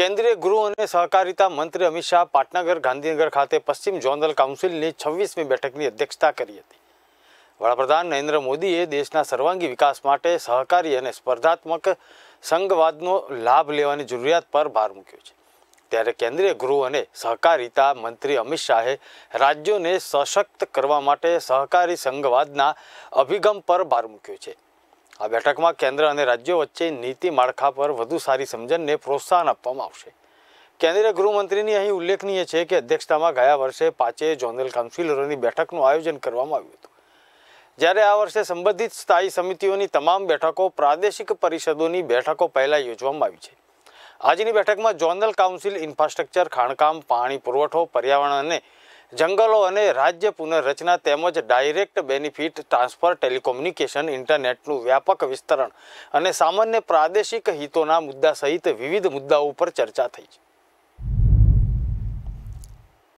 કેન્દ્રીય ગૃહ અને સહકારિતા મંત્રી અમિત શાહ પાટનગર ગાંધીનગર ખાતે પશ્ચિમ ઝોનલ કાઉન્સિલની છવ્વીસમી બેઠકની અધ્યક્ષતા કરી હતી વડાપ્રધાન નરેન્દ્ર મોદીએ દેશના સર્વાંગી વિકાસ માટે સહકારી અને સ્પર્ધાત્મક સંઘવાદનો લાભ લેવાની જરૂરિયાત પર ભાર મૂક્યો છે ત્યારે કેન્દ્રીય ગૃહ અને સહકારિતા મંત્રી અમિત શાહે રાજ્યોને સશક્ત કરવા માટે સહકારી સંઘવાદના અભિગમ પર ભાર મૂક્યો છે આ બેઠકમાં કેન્દ્ર અને રાજ્યો વચ્ચે નીતિ માળખા પર વધુ સારી સમજણને પ્રોત્સાહન આપવામાં આવશે કેન્દ્રીય ગૃહમંત્રીની અહીં ઉલ્લેખનીય છે કે અધ્યક્ષતામાં ગયા વર્ષે પાંચેય ઝોનલ કાઉન્સિલરોની બેઠકનું આયોજન કરવામાં આવ્યું હતું જ્યારે આ વર્ષે સંબંધિત સ્થાયી સમિતિઓની તમામ બેઠકો પ્રાદેશિક પરિષદોની બેઠકો પહેલાં યોજવામાં આવી છે આજની બેઠકમાં ઝોનલ કાઉન્સિલ ઇન્ફ્રાસ્ટ્રક્ચર ખાણકામ પાણી પુરવઠો પર્યાવરણ અને જંગલો અને રાજ્ય પુનઃરચના તેમજ ડાયરેક્ટ બેનિફિટ ટ્રાન્સફર ટેલિકોમ્યુનિકેશન ઇન્ટરનેટનું વ્યાપક વિસ્તરણ અને સામાન્ય પ્રાદેશિક હિતોના મુદ્દા સહિત વિવિધ મુદ્દાઓ ઉપર ચર્ચા થઈ છે